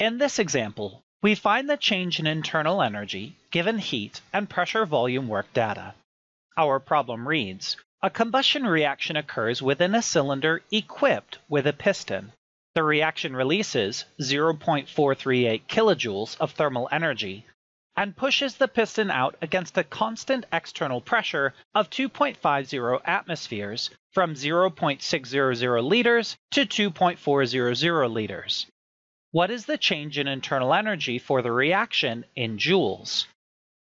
In this example, we find the change in internal energy given heat and pressure volume work data. Our problem reads, a combustion reaction occurs within a cylinder equipped with a piston. The reaction releases 0.438 kilojoules of thermal energy and pushes the piston out against a constant external pressure of 2.50 atmospheres from 0.600 liters to 2.400 liters. What is the change in internal energy for the reaction in joules?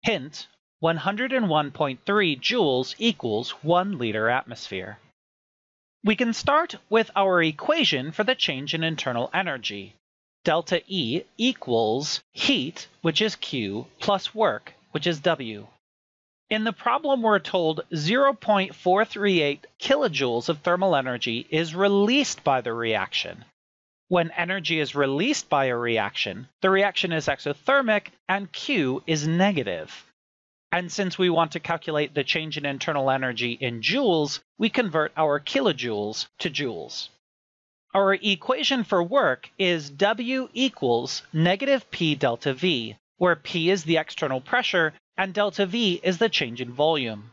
Hint, 101.3 joules equals 1 liter atmosphere. We can start with our equation for the change in internal energy. Delta E equals heat, which is Q, plus work, which is W. In the problem, we're told 0.438 kilojoules of thermal energy is released by the reaction when energy is released by a reaction, the reaction is exothermic and Q is negative. And since we want to calculate the change in internal energy in joules, we convert our kilojoules to joules. Our equation for work is W equals negative P delta V, where P is the external pressure and delta V is the change in volume.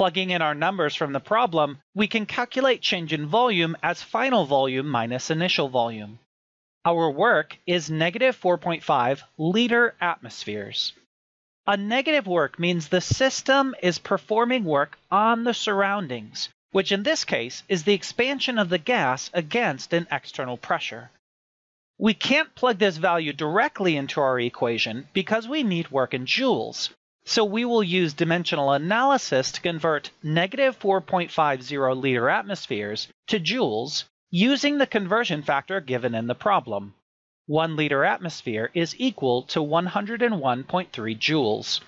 Plugging in our numbers from the problem, we can calculate change in volume as final volume minus initial volume. Our work is negative 4.5 liter atmospheres. A negative work means the system is performing work on the surroundings, which in this case is the expansion of the gas against an external pressure. We can't plug this value directly into our equation because we need work in joules. So we will use dimensional analysis to convert negative 4.50 liter atmospheres to joules using the conversion factor given in the problem. 1 liter atmosphere is equal to 101.3 joules.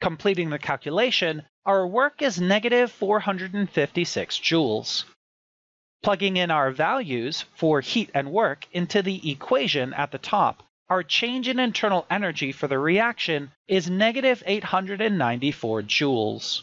Completing the calculation, our work is negative 456 joules. Plugging in our values for heat and work into the equation at the top our change in internal energy for the reaction is negative 894 joules.